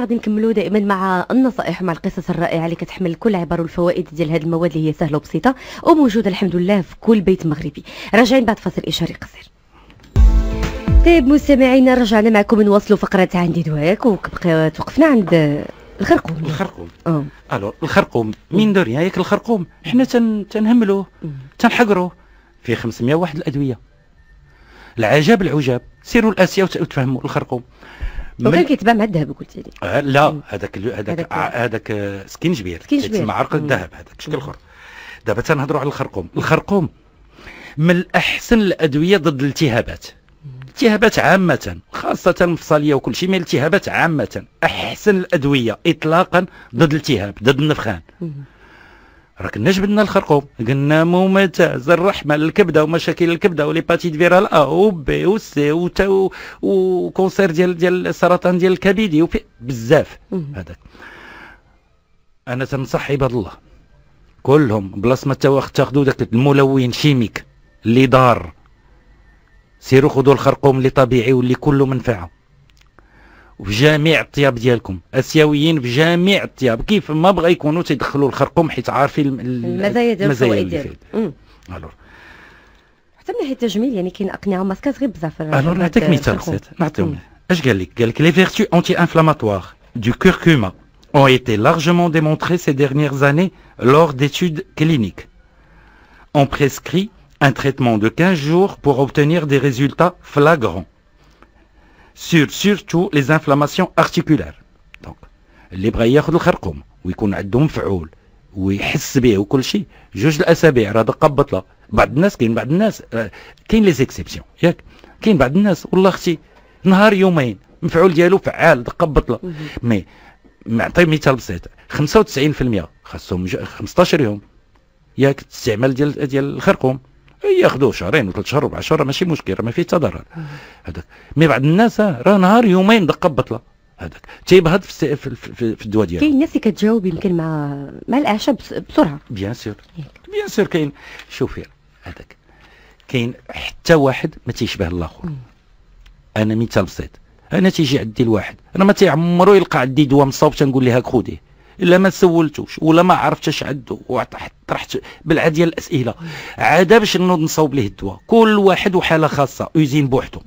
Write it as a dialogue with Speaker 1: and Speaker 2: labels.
Speaker 1: غادي نكملوا دائما مع النصائح مع القصص الرائعه اللي كتحمل كل عبر والفوائد ديال هذه المواد اللي هي سهله وبسيطه وموجوده الحمد لله في كل بيت مغربي راجعين بعد فاصل اشاري قصير طيب مستمعينا رجعنا معكم نواصلوا فقره عندي دواك وكبقى توقفنا عند
Speaker 2: الخرقوم الخرقوم اه الو الخرقوم مين دور ياك الخرقوم حنا تن... تنهملوه تنحقروه فيه 500 واحد الادويه العجاب العجاب سيروا لاسيا وتفهموا الخرقوم وكان كيتباع مع الذهب قلت لي آه لا هذاك هذاك آه، هذاك سكينجبير مع عرق الذهب هذاك شكل اخر دابا تنهضروا على الخرقوم الخرقوم من احسن الادويه ضد الالتهابات التهابات عامة خاصة المفصلية وكل شيء من التهابات عامة أحسن الأدوية إطلاقا ضد الالتهاب ضد النفخان راه كنا جبدنا الخرقوم قلنا ممتاز الرحمه للكبده ومشاكل الكبده وليباتيت فيرال ا و بي و سي و تا وكونسير ديال ديال السرطان ديال الكبدي وفي بزاف هذاك انا تنصح عباد الله كلهم بلاص ما تاخذوا داك الملون شيميك اللي دار سيروا خذوا الخرقوم اللي طبيعي واللي كله منفعه Les vertus anti-inflammatoires du curcuma ont été largement démontrées ces dernières années lors d'études cliniques. On prescrit un traitement de 15 jours pour obtenir des résultats flagrants. sur surtout les inflammations articulaires دونك اللي بغى ياخذ الخرقوم ويكون عندهم مفعول ويحس به وكل شيء جوج الاسابيع راه دقه بطله بعض الناس كاين بعض الناس كاين لي زيكسيبسيون ياك كاين بعض الناس والله اختي نهار يومين مفعول ديالو فعال دقه بطله مي نعطي مثال بسيط 95% خاصهم 15 يوم ياك الاستعمال ديال ديال الخرقوم إيه، ياخذوه شهرين وثلاث شهور ربع شهور ماشي مشكل ما فيه تضرر هذاك مي بعض الناس راه نهار يومين دقه بطله هذاك تيبهض في, في, في, الدواء ديالو كاين
Speaker 1: الناس اللي كتجاوب يمكن مع مع الاعشاب بسرعه
Speaker 2: بيان سور بيان سور كاين شوفي هذاك كاين حتى واحد ما تيشبه الاخر انا مثال بسيط انا تيجي عندي الواحد انا ما تيعمرو يلقى عندي دواء مصاوب تنقول هاك خذيه الا ما سولتوش ولا ما عرفتش عندو وطرحت بلعه ديال الاسئله عاد باش نوض نصاوب ليه الدواء كل واحد وحاله خاصه يزين بوحدو